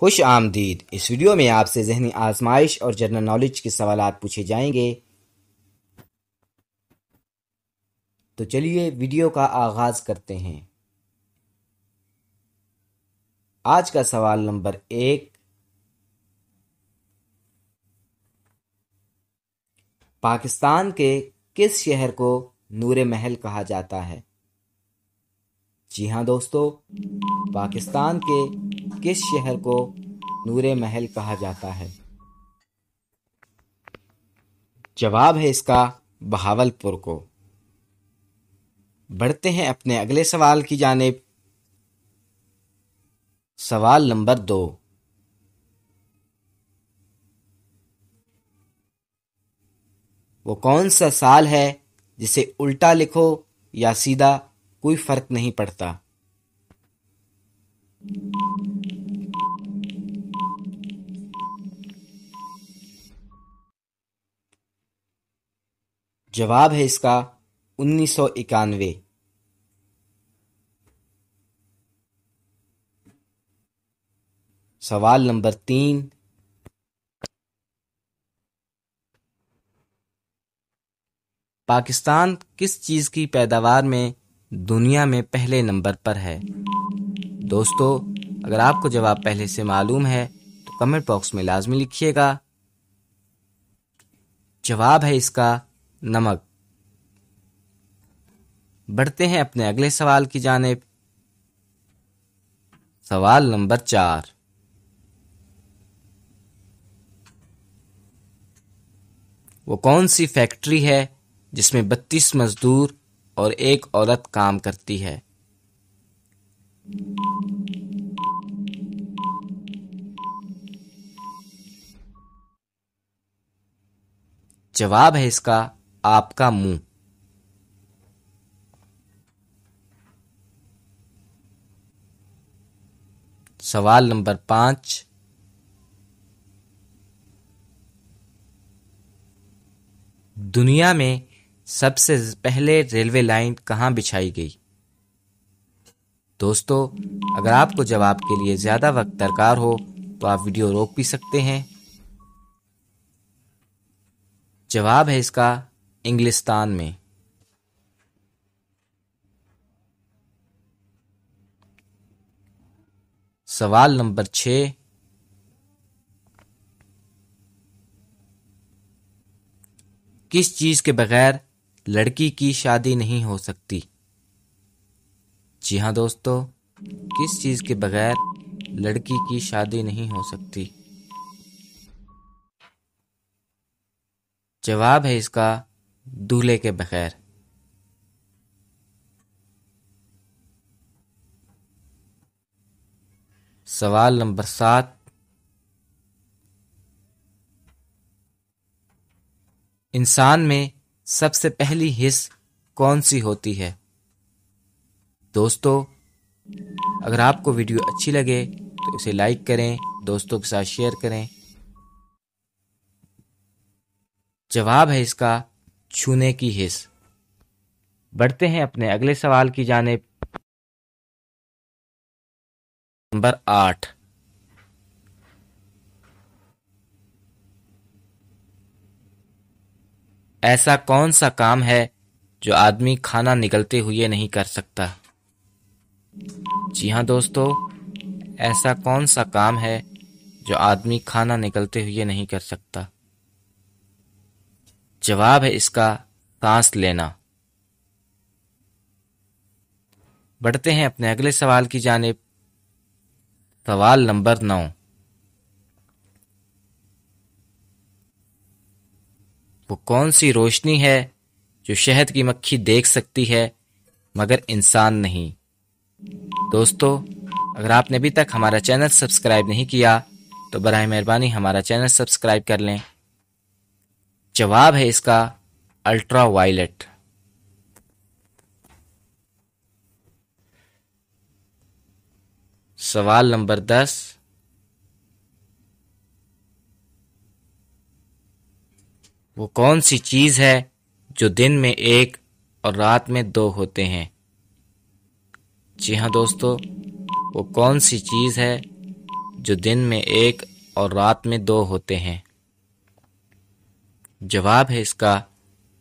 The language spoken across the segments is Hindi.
खुश आमदीद इस वीडियो में आपसे जहनी आजमाइश और जनरल नॉलेज के सवाल पूछे जाएंगे तो चलिए वीडियो का आगाज करते हैं आज का सवाल नंबर एक पाकिस्तान के किस शहर को नूर महल कहा जाता है जी हाँ दोस्तों पाकिस्तान के किस शहर को नूर महल कहा जाता है जवाब है इसका बहावलपुर को बढ़ते हैं अपने अगले सवाल की जानेब सवाल नंबर दो वो कौन सा साल है जिसे उल्टा लिखो या सीधा कोई फर्क नहीं पड़ता जवाब है इसका उन्नीस सौ इक्यानवे सवाल नंबर तीन पाकिस्तान किस चीज़ की पैदावार में दुनिया में पहले नंबर पर है दोस्तों अगर आपको जवाब पहले से मालूम है तो कमेंट बॉक्स में लाजमी लिखिएगा जवाब है इसका नमक बढ़ते हैं अपने अगले सवाल की जानेब सवाल नंबर चार वो कौन सी फैक्ट्री है जिसमें बत्तीस मजदूर और एक औरत काम करती है जवाब है इसका आपका मुंह सवाल नंबर पांच दुनिया में सबसे पहले रेलवे लाइन कहाँ बिछाई गई दोस्तों अगर आपको जवाब के लिए ज़्यादा वक्त दरकार हो तो आप वीडियो रोक भी सकते हैं जवाब है इसका इंग्लिस्तान में सवाल नंबर छ किस चीज के बगैर लड़की की शादी नहीं हो सकती जी हाँ दोस्तों किस चीज के बगैर लड़की की शादी नहीं हो सकती जवाब है इसका दूल्हे के बगैर सवाल नंबर सात इंसान में सबसे पहली हिस्स कौन सी होती है दोस्तों अगर आपको वीडियो अच्छी लगे तो इसे लाइक करें दोस्तों के साथ शेयर करें जवाब है इसका छूने की हिस बढ़ते हैं अपने अगले सवाल की जानेब नंबर आठ ऐसा कौन सा काम है जो आदमी खाना निकलते हुए नहीं कर सकता जी हाँ दोस्तों ऐसा कौन सा काम है जो आदमी खाना निकलते हुए नहीं कर सकता जवाब है इसका सांस लेना बढ़ते हैं अपने अगले सवाल की जानेब सवाल नंबर नौ वो कौन सी रोशनी है जो शहद की मक्खी देख सकती है मगर इंसान नहीं दोस्तों अगर आपने अभी तक हमारा चैनल सब्सक्राइब नहीं किया तो बर मेहरबानी हमारा चैनल सब्सक्राइब कर लें जवाब है इसका अल्ट्रा वायलेट सवाल नंबर दस वो कौन सी चीज है जो दिन में एक और रात में दो होते हैं जी हाँ दोस्तों वो कौन सी चीज है जो दिन में एक और रात में दो होते हैं जवाब है इसका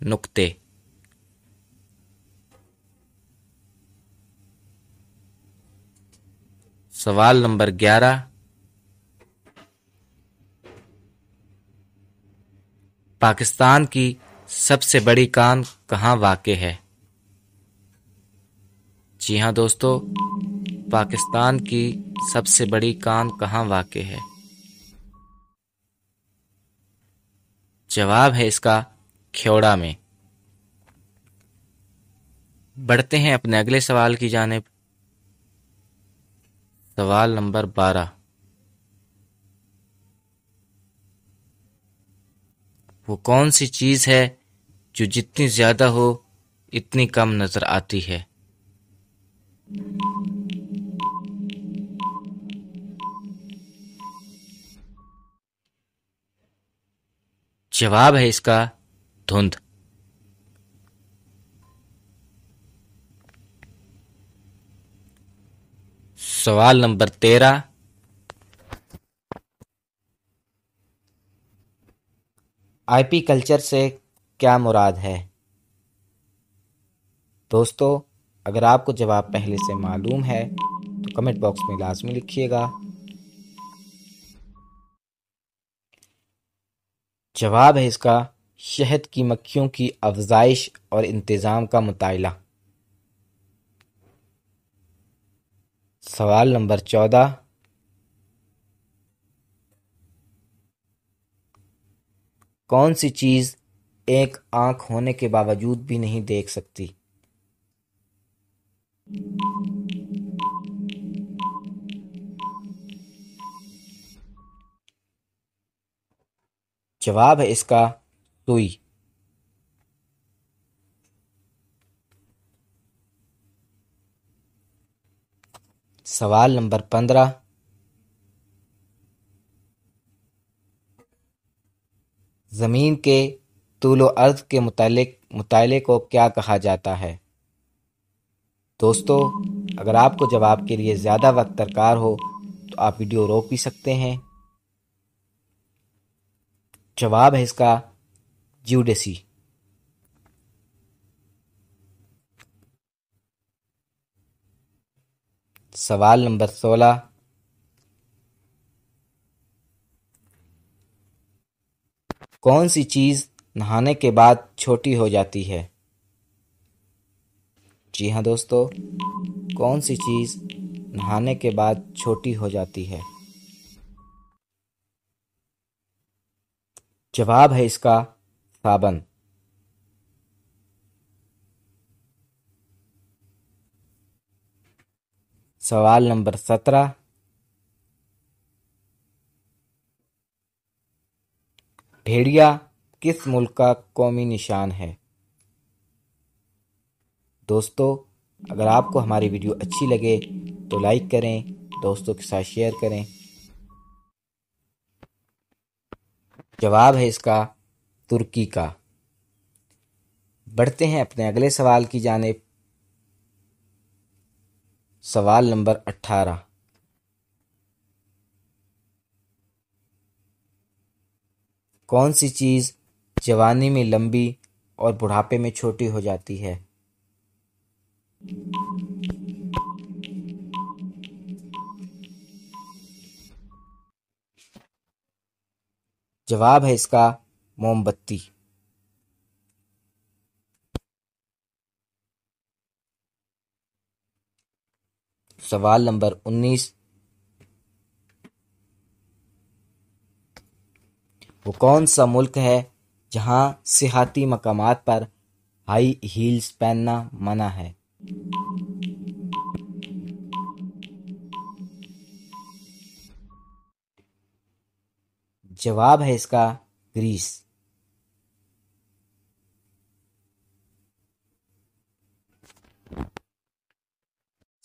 नुक्ते सवाल नंबर ग्यारह पाकिस्तान की सबसे बड़ी कान कहाँ वाक़ है जी हाँ दोस्तों पाकिस्तान की सबसे बड़ी कान कहाँ वाक़ है जवाब है इसका ख्योड़ा में बढ़ते हैं अपने अगले सवाल की जानब सवाल नंबर बारह वो कौन सी चीज़ है जो जितनी ज़्यादा हो इतनी कम नज़र आती है जवाब है इसका धुंध सवाल नंबर तेरह आईपी कल्चर से क्या मुराद है दोस्तों अगर आपको जवाब पहले से मालूम है तो कमेंट बॉक्स में लाजमी लिखिएगा जवाब है इसका शहद की मक्खियों की अफजाइश और इंतज़ाम का मुताला सवाल नंबर चौदह कौन सी चीज़ एक आंख होने के बावजूद भी नहीं देख सकती जवाब है इसका तुई सवाल नंबर पंद्रह ज़मीन के तूलो अर्थ के मुतलक मुताले को क्या कहा जाता है दोस्तों अगर आपको जवाब के लिए ज़्यादा वक्त दरकार हो तो आप वीडियो रोक भी सकते हैं जवाब है इसका ज्यूडेसी सवाल नंबर सोलह कौन सी चीज नहाने के बाद छोटी हो जाती है जी हाँ दोस्तों कौन सी चीज नहाने के बाद छोटी हो जाती है जवाब है इसका साबन सवाल नंबर सत्रह भेड़िया किस मुल्क का कौमी निशान है दोस्तों अगर आपको हमारी वीडियो अच्छी लगे तो लाइक करें दोस्तों के साथ शेयर करें जवाब है इसका तुर्की का बढ़ते हैं अपने अगले सवाल की जानेब सवाल नंबर अट्ठारह कौन सी चीज़ जवानी में लंबी और बुढ़ापे में छोटी हो जाती है जवाब है इसका मोमबत्ती सवाल नंबर उन्नीस वो कौन सा मुल्क है जहां सिहाती मकामात पर हाई हील्स पहनना मना है जवाब है इसका ग्रीस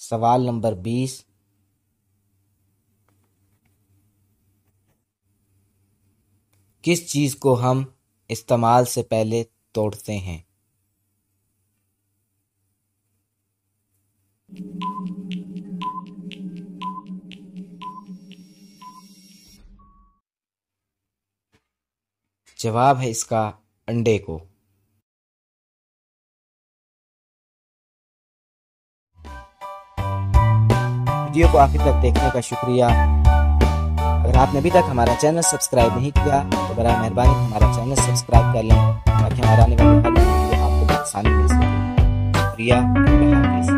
सवाल नंबर बीस किस चीज को हम इस्तेमाल से पहले तोड़ते हैं जवाब है इसका अंडे को वीडियो को आखिर तक देखने का शुक्रिया अगर आपने अभी तक हमारा चैनल सब्सक्राइब नहीं किया तो बर मेहरबानी हमारा चैनल सब्सक्राइब कर लें ताकि हमारा आने वाले वीडियो आपको आसानी मिल सके शुक्रिया